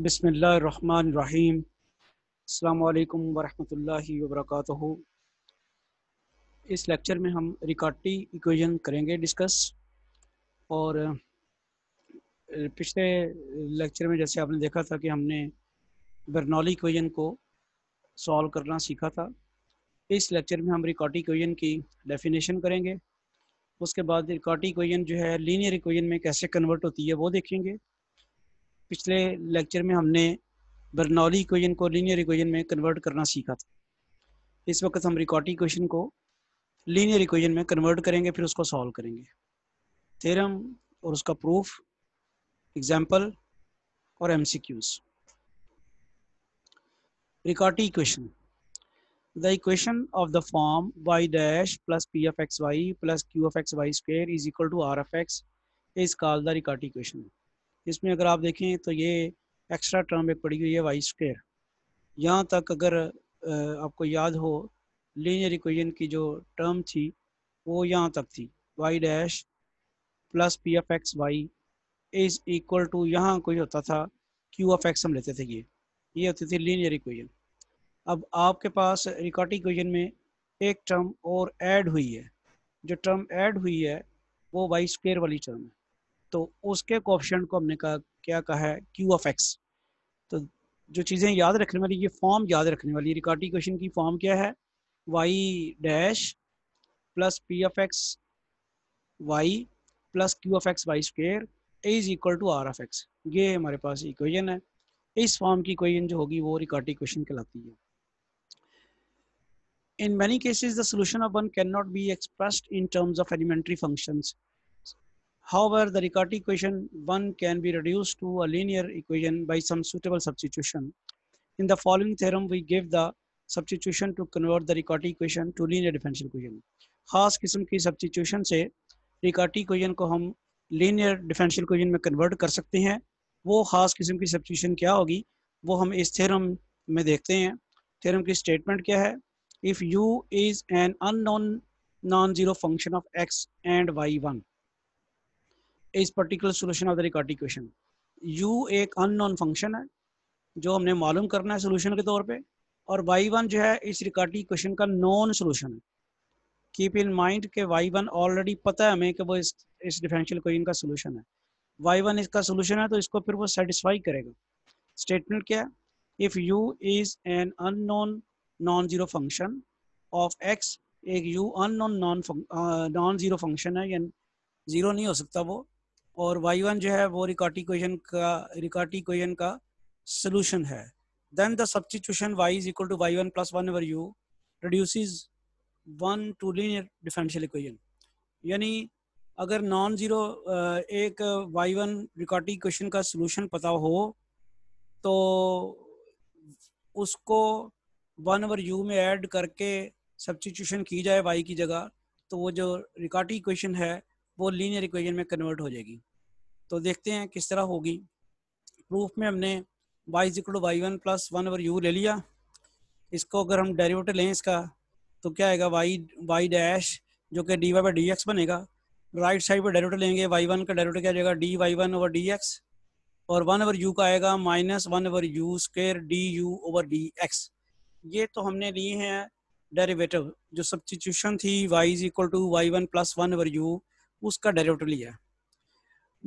बसमीम अल्लाम वरहि वरक इस लेक्चर में हम रिकॉर्टी इक्वेशन करेंगे डिस्कस और पिछले लेक्चर में जैसे आपने देखा था कि हमने बर्नौली इक्वेशन को सॉल्व करना सीखा था इस लेक्चर में हम रिकॉर्टी इक्वेशन की डेफिनेशन करेंगे उसके बाद रिकॉर्टी इक्वेशन जो है लीनियर इक्वेशन में कैसे कन्वर्ट होती है वो देखेंगे पिछले लेक्चर में हमने बर्नौली इक्वेशन को लीनियर इक्वेशन में कन्वर्ट करना सीखा था इस वक्त हम रिकॉर्डिंग इक्वेशन को लीनियर इक्वेशन में कन्वर्ट करेंगे फिर उसको सॉल्व करेंगे थेरम और उसका प्रूफ एग्जाम्पल और M C Qs Riccati equation of the form y dash plus p f x y plus q f x y square is equal to r f x is called the Riccati equation इसमें अगर आप देखें तो ये extra term एक पड़ी हुई है वाई स्क्वेयर यहाँ तक अगर आपको याद हो लीनियर इक्वेशन की जो टर्म थी वो यहाँ तक थी y dash plus p f x y is equal to यहाँ कोई होता था क्यू एफ एक्स हम लेते थे ये ये होती थी लीनियर इक्वेशन अब आपके पास रिकॉर्ड इक्वेशन में एक टर्म और ऐड हुई है जो टर्म ऐड हुई है वो वाई स्क्वेयर वाली टर्म है तो उसके कोऑप्शन को हमने कहा क्या कहा है क्यू ऑफ एक्स तो जो चीज़ें याद रखने वाली ये फॉर्म याद रखने वाली रिकार्टी क्वेश्चन की फॉर्म क्या है y dash plus p of x y plus q of x y square is equal to r of x ये हमारे पास इक्वेशन है इस फॉर्म की इक्वेशन जो होगी वो रिकार्टी इक्वेशन कहलाती है in many cases the solution of one cannot be expressed in terms of elementary functions However, the Riccati equation one can be reduced to a linear equation by some suitable substitution. In the following theorem, we give the substitution to convert the Riccati equation to linear differential equation. खास किस्म की substitution से रिकाटी equation को हम linear differential equation में convert कर सकते हैं वो ख़ास किस्म की substitution क्या होगी वो हम इस theorem में देखते हैं theorem की statement क्या है If u is an unknown non-zero function of x and y one इस particular solution of the Riccati equation u एक अननोन फंक्शन है जो हमने मालूम करना है सोल्यूशन के तौर पे और y1 जो है इस रिकॉर्ड इक्वेशन का नॉन सोल्यूशन है कीप इन माइंड के y1 ऑलरेडी पता है हमें कि वो इस इस डिफरेंशियल इक्वेशन का सोल्यूशन है y1 इसका सोल्यूशन है तो इसको फिर वो सेटिस्फाई करेगा स्टेटमेंट क्या है if u is an unknown non zero function of x एक u unknown non non zero function है या ज़ीरो नहीं हो सकता वो और वाई वन जो है वो रिकॉर्टी क्वेश्चन का रिकॉर्टी क्वेश्चन का सोल्यूशन है then the substitution y is equal to y one plus one over u produce one to linear differential equation यानी अगर नॉन ज़ीरो एक वाई वन रिकॉर्डिंग क्वेश्चन का सोल्यूशन पता हो तो उसको वन ओवर यू में ऐड करके सब्सटीट्यूशन की जाए वाई की जगह तो वो जो रिकॉर्टी क्वेश्चन है वो लीनियर इक्वेशन में कन्वर्ट हो जाएगी तो देखते हैं किस तरह होगी प्रूफ में हमने वाई जिक्रो y one plus one over u ले लिया इसको अगर हम डेरिवेटिव लें इसका तो क्या आएगा वाई वाई डैश जो कि d y by d x बनेगा राइट साइड पर डेरिवेटिव लेंगे वाई वन का डेरिवेटिव क्या जाएगा d y one over d x और वन ओवर यू का आएगा minus one over u square d u over d x ये तो हमने लिए हैं डेरिवेटिव जो सब्सटीट्यूशन थी y is equal to y one plus one over u उसका डेरिवेटिव लिया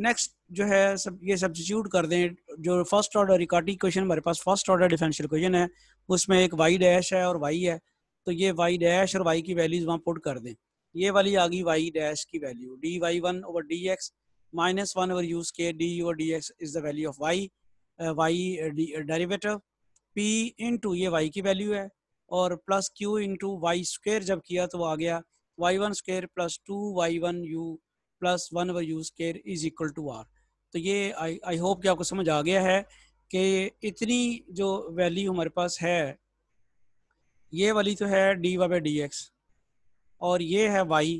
नेक्स्ट जो है सब ये सब्सिट्यूट कर दें जो फर्स्ट ऑर्डर रिकॉर्डिंग क्वेश्चन हमारे पास फर्स्ट ऑर्डर डिफेंशियल क्वेश्चन है उसमें एक वाई डैश है और वाई है तो ये वाई डैश और वाई की वैल्यूज वहाँ पुट कर दें ये वाली आ गई वाई डैश की value d y one over d x minus one over u's के d over d x is the value of y y derivative p into ये वाई की वैल्यू है और plus q into y square जब किया तो आ गया y one square plus two y one you plus one over u square is equal to r तो ये आई आई होप कि आपको समझ आ गया है कि इतनी जो वैल्यू हमारे पास है ये वाली तो है डी वाई डी एक्स और ये है वाई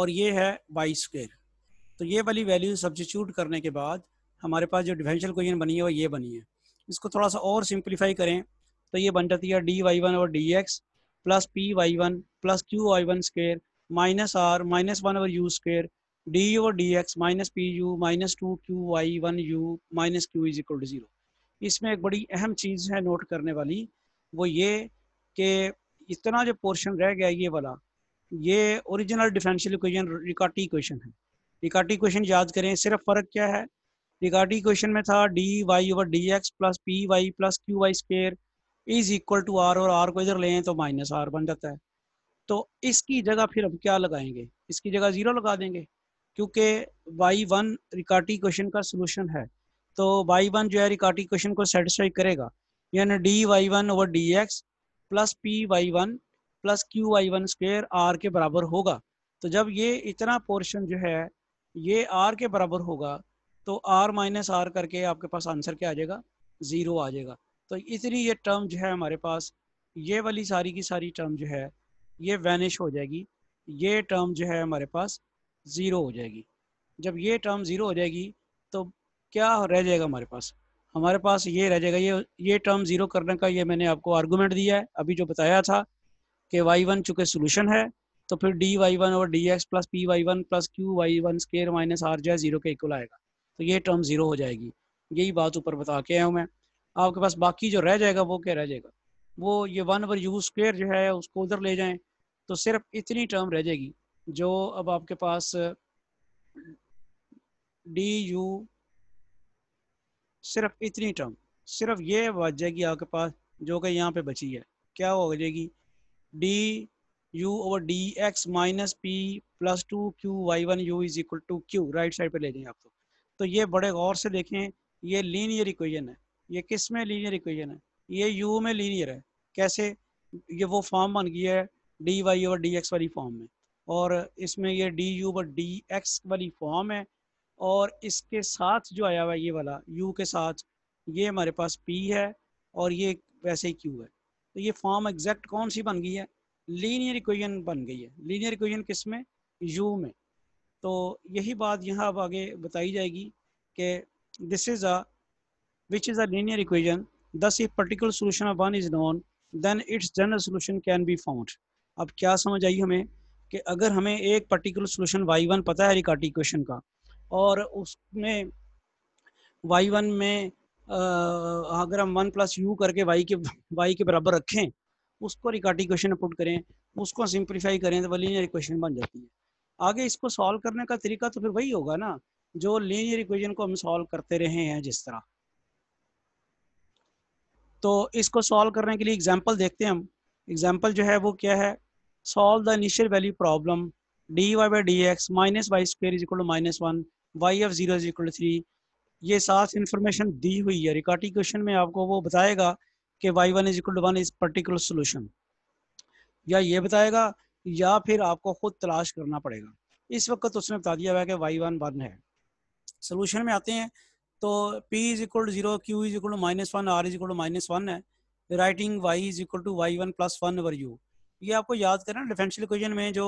और ये है वाई स्क्वेयर तो ये वाली वैल्यू सब्सिट्यूट करने के बाद हमारे पास जो डिफेंशियल क्वेश्चन बनी है वो ये बनी है इसको थोड़ा सा और सिंप्लीफाई करें तो ये बन जाती है डी वाई वन और d x plus p y one plus q y one square minus r minus one और u square d o d x minus p u minus two q y one u minus q is equal to zero इसमें एक बड़ी अहम चीज़ है note करने वाली वो ये कि इतना जो पोर्शन रह गया ये वाला ये original differential equation Riccati equation है रिकार्टी इक्वेशन याद करें सिर्फ फ़र्क क्या है रिकार्टी इक्वेशन में था d y over d x plus p y plus q y square is equal to r और आर को इधर लें तो माइनस आर बन जाता है तो इसकी जगह फिर हम क्या लगाएंगे इसकी जगह ज़ीरो लगा देंगे क्योंकि वाई वन रिकार्टी क्वेश्चन का सोल्यूशन है तो वाई वन जो है रिकार्टी क्वेश्चन को सेटिस्फाई करेगा यानी d y one over d x plus p y one plus q y one square r के बराबर होगा तो जब ये इतना पोर्शन जो है ये आर के बराबर होगा तो आर माइनस आर करके आपके पास आंसर क्या आ जाएगा ज़ीरो आ जाएगा तो इतनी ये टर्म जो है हमारे पास ये वाली सारी की सारी टर्म जो है ये वैनिश हो जाएगी ये टर्म जो है हमारे पास ज़ीरो हो जाएगी जब ये टर्म ज़ीरो हो जाएगी तो क्या रह जाएगा हमारे पास हमारे पास ये रह जाएगा ये ये टर्म ज़ीरो करने का ये मैंने आपको आर्गूमेंट दिया है अभी जो बताया था कि वाई वन चूँकि सोल्यूशन है तो फिर डी वाई वन और d x plus p y one plus q y one square minus r जो है ज़ीरो के इक्वल आएगा तो ये टर्म ज़ीरो हो जाएगी यही बात ऊपर बता के आया हूँ मैं आपके पास बाकी जो रह जाएगा वो क्या रह जाएगा वो ये वन ओवर यू स्क्र जो है उसको उधर ले जाएँ तो सिर्फ इतनी टर्म रह जाएगी जो अब आपके पास डी यू सिर्फ इतनी टर्म सिर्फ ये बच जाएगी आपके पास जो कि यहाँ पे बची है क्या हो जाएगी d u over d x minus p plus two q y one u is equal to q right side पे ले जाएंगे आप तो तो ये बड़े गौर से देखें ये लीनियर इक्वेशन है ये किस में लीनियर इक्वेशन है ये यू में लीनियर है कैसे ये वो फॉर्म बन गई है d y over d x वाली फॉर्म में और इसमें ये d u over d x वाली फॉर्म है और इसके साथ जो आया हुआ है ये वाला यू के साथ ये हमारे पास पी है और ये वैसे ही क्यू है तो ये फॉर्म एग्जैक्ट कौन सी बन गई है लीनियर इक्वेशन बन गई है लीनियर इक्वेशन किस में यू में तो यही बात यहाँ अब आगे बताई जाएगी कि this is a which is a linear equation thus if particular solution of one is known then its general solution can be found अब क्या समझ आई हमें कि अगर हमें एक पर्टिकुलर सोल्यूशन वाई वन पता है रिकार्ट इक्वेशन का और उसमें वाई वन में अगर हम वन प्लस यू करके वाई के वाई के बराबर रखें उसको रिकार्ट इक्वेशन पुट करें उसको सिंप्लीफाई करें तो वह लीनियर इक्वेशन बन जाती है आगे इसको सॉल्व करने का तरीका तो फिर वही होगा ना जो लीनियर इक्वेशन को हम सॉल्व करते रहे हैं जिस तरह तो इसको सॉल्व करने के लिए एग्जाम्पल देखते हैं हम एग्जाम्पल जो है वो क्या है solve the initial value problem dy by dx minus y square is equal to minus 1 y of 0 is equal to 3 ये सास इन्फॉर्मेशन दी हुई है रिकार्ट क्वेश्चन में आपको वो बताएगा कि y1 one is equal to one is particular solution या ये बताएगा या फिर आपको खुद तलाश करना पड़ेगा इस वक्त तो उसने बता दिया हुआ है कि y1 वन वन है सोल्यूशन में आते हैं तो P is equal to zero q is equal to minus one r is equal to minus one है writing y is equal to y one plus one over u ये आपको याद करें डिफेंशियल इक्वेशन में जो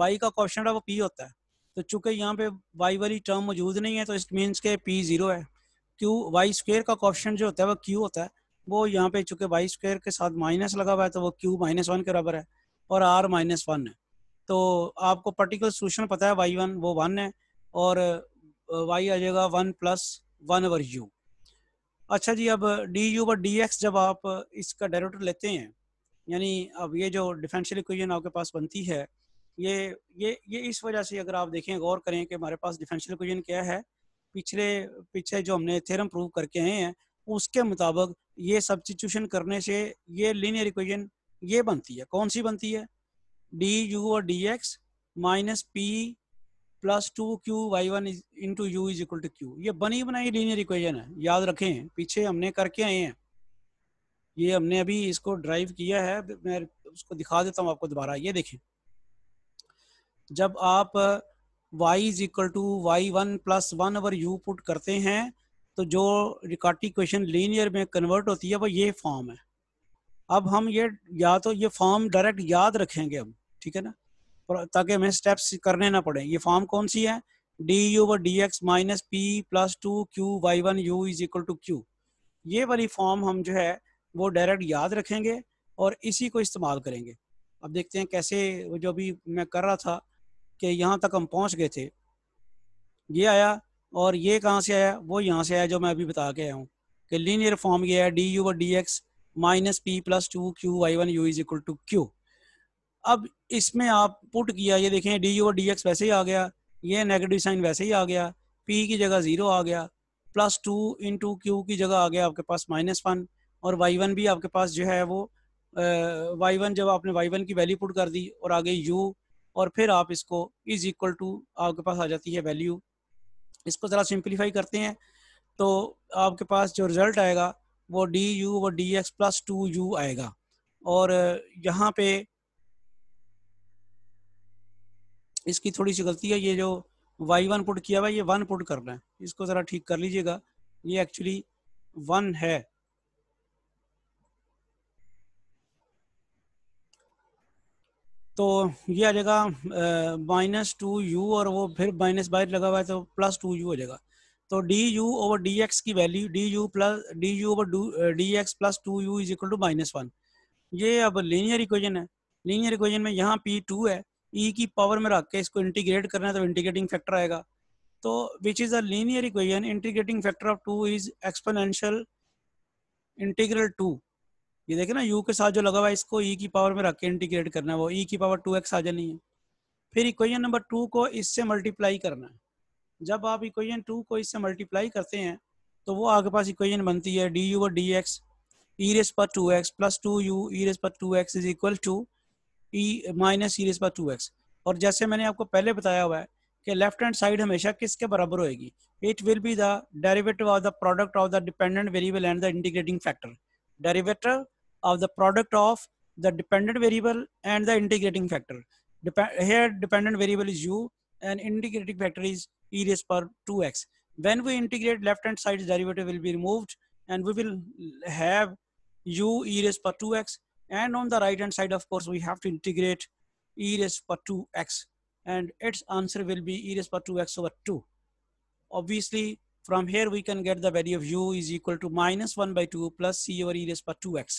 वाई का question है वो पी होता है तो चूंकि यहाँ पे वाई वाली टर्म मौजूद नहीं है तो इट मीन्स के पी जीरो है क्यू वाई स्क्वेयर का क्वेश्चन जो होता है वो क्यू होता है वो यहाँ पे चूंकि वाई स्क्वेयर के साथ माइनस लगा हुआ है तो वो क्यू माइनस वन के बराबर है और आर माइनस वन है तो आपको पर्टिकुलर सोल्यूशन पता है वाई वन वो वन है और वाई आ जाएगा one plus one over u अच्छा जी अब d u over d x जब आप इसका डायरेक्टर लेते हैं यानी अब ये जो डिफेंशियल इक्वेशन आपके पास बनती है ये ये ये इस वजह से अगर आप देखें गौर करें कि हमारे पास डिफेंशियल इक्वेशन क्या है पिछले पीछे जो हमने थेरम प्रूव करके आए हैं उसके मुताबिक ये सब्सटीट्यूशन करने से ये लीनियर इक्वेशन ये बनती है कौन सी बनती है डी यू और d x minus p plus two q y one into u is equal to q ये बनी बनाई लीनियर इक्वेशन है याद रखें पीछे हमने करके आए हैं ये हमने अभी इसको ड्राइव किया है मैं उसको दिखा देता हूँ आपको दोबारा ये देखें जब आप uh, y is equal to y one plus one over u put करते हैं तो जो रिकार्टी क्वेश्चन लीनियर में कन्वर्ट होती है वो ये फॉर्म है अब हम ये या तो ये फॉर्म डायरेक्ट याद रखेंगे हम ठीक है ना ताकि हमें स्टेप्स करने ना पड़े ये फॉर्म कौन सी है d u over d x minus p plus two q y one u is equal to q ये वाली फॉर्म हम जो है वो डायरेक्ट याद रखेंगे और इसी को इस्तेमाल करेंगे अब देखते हैं कैसे वो जो अभी मैं कर रहा था कि यहाँ तक हम पहुँच गए थे ये आया और ये कहाँ से आया वो यहाँ से आया जो मैं अभी बता के आया हूँ कि लीनियर फॉर्म ये है डी यू और d x minus p plus two q y one u is equal to q अब इसमें आप पुट किया ये देखें डी यू डी एक्स वैसे ही आ गया ये नेगेटिव साइन वैसे ही आ गया पी की जगह ज़ीरो आ गया plus two in two q की जगह आ गया आपके पास माइनस वन और वाई वन भी आपके पास जो है वो वाई वन जब आपने वाई वन की वैल्यू पुट कर दी और आगे यू और फिर आप इसको इज इक्वल टू आपके पास आ जाती है वैल्यू इसको ज़रा सिंप्लीफाई करते हैं तो आपके पास जो रिज़ल्ट आएगा वो d u over d x plus two u आएगा और यहाँ पे इसकी थोड़ी सी गलती है ये जो वाई वन पुट किया हुआ ये वन पुट करना है इसको ज़रा ठीक कर लीजिएगा ये एक्चुअली वन है तो ये आ जाएगा माइनस टू यू और वो फिर माइनस बाहर लगा हुआ है तो प्लस टू यू हो जाएगा तो d u over d x की value d u plus d u over d x plus two u is equal to minus one ये अब लीनियर इक्वेशन है लीनियर इक्वेशन में यहाँ पी टू है ई e की पावर में रख के इसको इंटीग्रेट करना है तो इंटीग्रेटिंग फैक्टर आएगा तो which is a linear equation integrating factor of two is exponential integral two ये देखे ना यू के साथ जो लगा हुआ है इसको ई e की पावर में रख के इंटीग्रेट करना है वो ई e की पावर टू एक्स आ जानी है फिर इक्वेशन नंबर टू को इससे मल्टीप्लाई करना है जब आप इक्वेशन टू को इससे मल्टीप्लाई करते हैं तो वो आपके पास इक्वेशन बनती है डी यू और डी एक्स ई रेस पर two x plus two u e raise पर two x is equal to e minus e raise पर टू एक्स और जैसे मैंने आपको पहले बताया हुआ है कि लेफ्ट हैंड साइड हमेशा किसके बराबर होगी it will be the derivative of the product of the dependent variable and the integrating factor derivative of the product of the dependent variable and the integrating factor. Dep here dependent variable is u and integrating factor is e raised per 2x. When we integrate left hand side derivative will be removed and we will have u e raised per 2x and on the right hand side of course we have to integrate e raised per 2x and its answer will be e raised per 2x over 2. Obviously From here, we can get the value of u is equal to minus 1 by 2 plus c over e raised by 2x.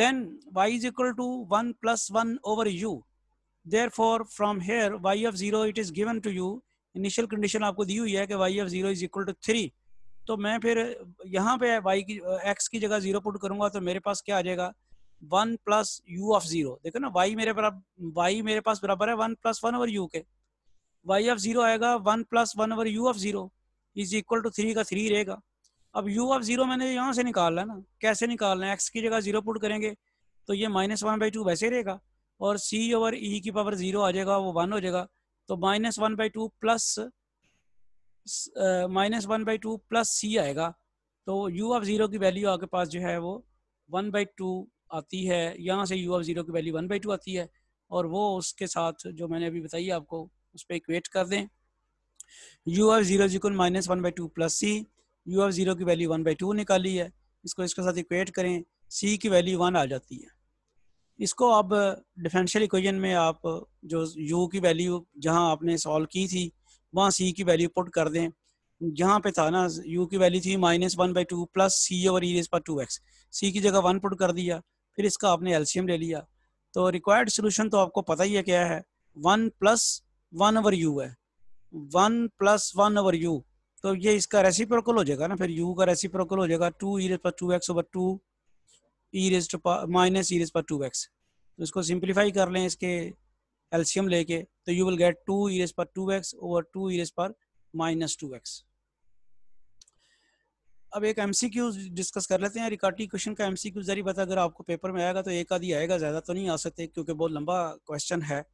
Then y is equal to 1 plus 1 over u. Therefore, from here, y of 0, it is given to you. Initial condition आपको दी हुई है कि y of 0 is equal to 3. तो मैं फिर यहाँ पे y की x की जगह 0 पुट करूँगा तो मेरे पास क्या आ जाएगा? One plus u of zero देखो ना वाई मेरे बराबर वाई मेरे पास बराबर है one plus one over u के वाई ऑफ जीरो आएगा one plus one over u of zero is equal to three का थ्री रहेगा अब यू ऑफ जीरो मैंने यहाँ से निकालना है ना कैसे निकालना है एक्स की जगह जीरो पुट करेंगे तो ये माइनस वन बाई टू वैसे रहेगा और सी ओवर ई की पावर जीरो आ जाएगा वो वन हो जाएगा तो minus one by two plus minus one by two plus c आएगा तो यू ऑफ जीरो की वैल्यू आपके पास जो है वो वन बाई टू आती है यहाँ से यू ऑफ जीरो की वैल्यू वन बाई टू आती है और वो उसके साथ जो मैंने अभी बताई आपको उस पर इक्वेट कर दें u of zero equal minus one by two plus c u of zero की वैल्यू वन बाई टू निकाली है इसको इसके साथ इक्वेट करें सी की वैल्यू वन आ जाती है इसको अब डिफरेंशियल इक्वेशन में आप जो यू की वैल्यू जहां आपने सॉल्व की थी वहां सी की वैल्यू पुट कर दें जहां पे था ना यू की वैल्यू थी minus one by two plus c over e raise पर टू एक्स सी की जगह वन पुट कर दिया फिर इसका आपने एल्शियम ले लिया तो रिक्वायर्ड सोल्यूशन तो आपको पता ही है क्या है one plus one over u है one plus one over u तो ये इसका रेसिप्रोकल हो जाएगा ना फिर यू का रेसिप्रोकल हो जाएगा टू ई रेस पर two x over two e raise minus e raise पर टू एक्स तो इसको सिंप्लीफाई कर लें इसके एल्शियम लेके तो you will get two e raise पर two x over two e raise पर माइनस टू एक्स अब एक एम सी क्यू डिस्कस कर लेते हैं रिकार्टी क्वेश्चन का एम सी क्यू जरिए अगर आपको पेपर में आएगा तो एक आधी आएगा ज़्यादा तो नहीं आ सकते क्योंकि बहुत लंबा क्वेश्चन है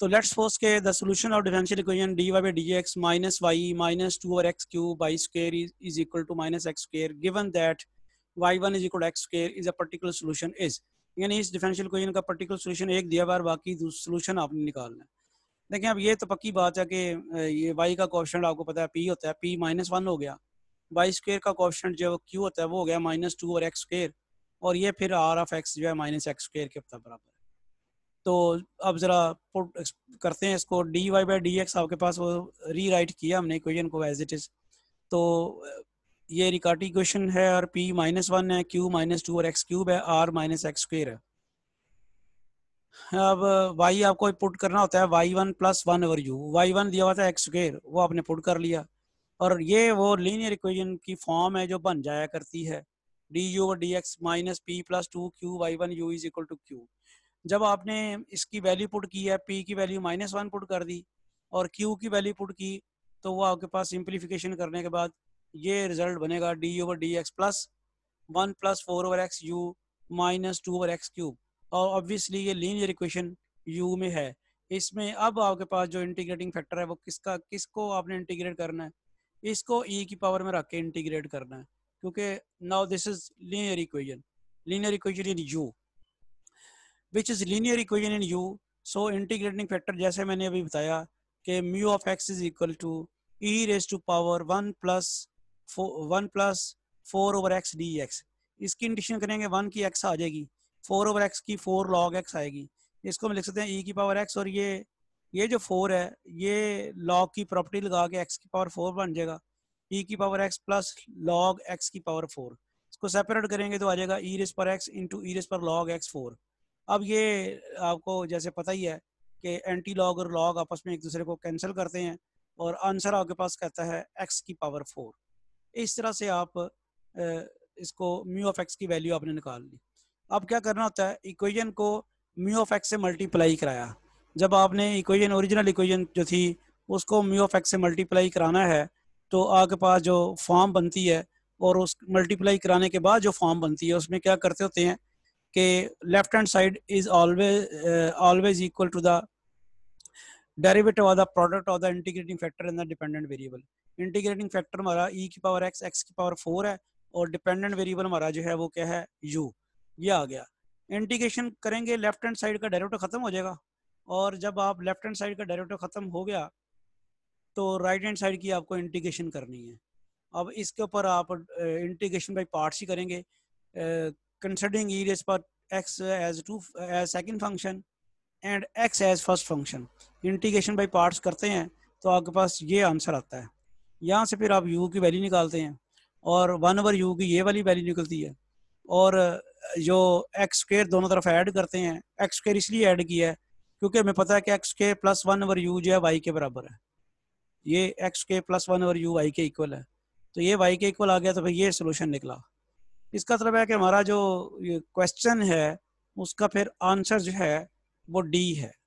तो लेट्स सपोज के the solution of differential equation dy by dx minus y minus 2 और x cube by square is, is equal to minus x square given that y1 is equal to x square is a particular solution is यानी इस differential equation का particular solution एक दिया हुआ बाकी solution आपने निकालना है देखिए अब ये तो पक्की बात है कि ये y का कोऑफिशिएंट आपको पता है p होता है p माइनस वन हो गया वाई स्क्र का कोऑफिशिएंट जो q होता है वो हो गया माइनस टू और एक्स स्क्र और ये फिर आर ऑफ एक्स जो है माइनस एक्स स्क्र के बराबर तो अब ज़रा करते हैं इसको d y by d x आपके पास वो री राइट किया हमने इक्वेशन को एज इट इज़ तो ये रिकार्टी इक्वेशन है और पी माइनस वन है क्यू माइनस टू और एक्स क्यूब है आर माइनस एक्स स्क्र है अब वाई आपको पुट करना होता है y one plus one over u y one दिया हुआ था एक्स स्क्र वो आपने पुट कर लिया और ये वो लीनियर इक्वेशन की फॉर्म है जो बन जाया करती है डी यू और d x minus p plus two q y one u is equal to q जब आपने इसकी वैल्यू पुट की है पी की वैल्यू माइनस वन पुट कर दी और क्यू की वैल्यू पुट की तो वो आपके पास सिंप्लीफिकेशन करने के बाद ये रिजल्ट बनेगा d over d x plus one plus four over x u minus two over x cube और ऑब्वियसली ये लीनियर इक्वेशन यू में है इसमें अब आपके पास जो इंटीग्रेटिंग फैक्टर है वो किसका किसको आपने इंटीग्रेट करना है इसको ई e की पावर में रख के इंटीग्रेट करना है क्योंकि now this is linear equation linear equation in u which is linear equation in u so integrating factor जैसे मैंने अभी बताया कि mu of x is equal to e raise to power one plus one plus four over x d x इसकी integration करेंगे one की x आ जाएगी फोर ओवर एक्स की फोर लॉग एक्स आएगी इसको हम लिख सकते हैं ई e की पावर एक्स और ये ये जो फोर है ये लॉग की प्रॉपर्टी लगा के एक्स की पावर फोर बन जाएगा ई e की power x plus log x की पावर फोर इसको सेपरेट करेंगे तो आ जाएगा ई e रेस पर एक्स इंटू ई रेस पर लॉग एक्स फोर अब ये आपको जैसे पता ही है कि एंटी लॉग और लॉग आपस में एक दूसरे को कैंसिल करते हैं और आंसर आपके पास कहता है एक्स की पावर फोर इस तरह से आप इसको म्यू ऑफ एक्स की वैल्यू आपने निकाल ली अब क्या करना होता है इक्वेशन को म्यू ऑफ एक्स से मल्टीप्लाई कराया जब आपने इक्वेशन ओरिजिनल इक्वेशन जो थी उसको म्यू ऑफ एक्स से मल्टीप्लाई कराना है तो आपके पास जो फॉर्म बनती है और उस मल्टीप्लाई कराने के बाद जो फॉर्म बनती है उसमें क्या करते होते हैं के left hand side is always always equal to the derivative of the product of the integrating factor and the dependent variable integrating factor हमारा ई e की पावर एक्स एक्स की पावर फोर है और डिपेंडेंट वेरिएबल हमारा जो है वो क्या है यू ये आ गया इंटीग्रेशन करेंगे लेफ्ट हैंड साइड का डेरिवेटिव खत्म हो जाएगा और जब आप लेफ्ट हैंड साइड का डेरिवेटिव खत्म हो गया तो राइट हैंड साइड की आपको इंटीग्रेशन करनी है अब इसके ऊपर आप इंटीग्रेशन बाई पार्ट्स ही करेंगे uh, considering e raised power x as two as second function and x as first function integration by parts करते हैं तो आपके पास ये आंसर आता है यहाँ से फिर आप u की वैल्यू निकालते हैं और वन ओवर u की ये वाली वैल्यू निकलती है और जो एक्स स्केयर दोनों तरफ ऐड करते हैं एक्स स्क्र इसलिए ऐड किया है क्योंकि हमें पता है कि एक्स के प्लस वन ओवर यू जो है वाई के बराबर है ये एक्स के plus one over u y के इक्वल है तो ये वाई के इक्वल आ गया तो फिर ये सोल्यूशन निकला इसका मतलब है कि हमारा जो क्वेश्चन है उसका फिर आंसर जो है वो डी है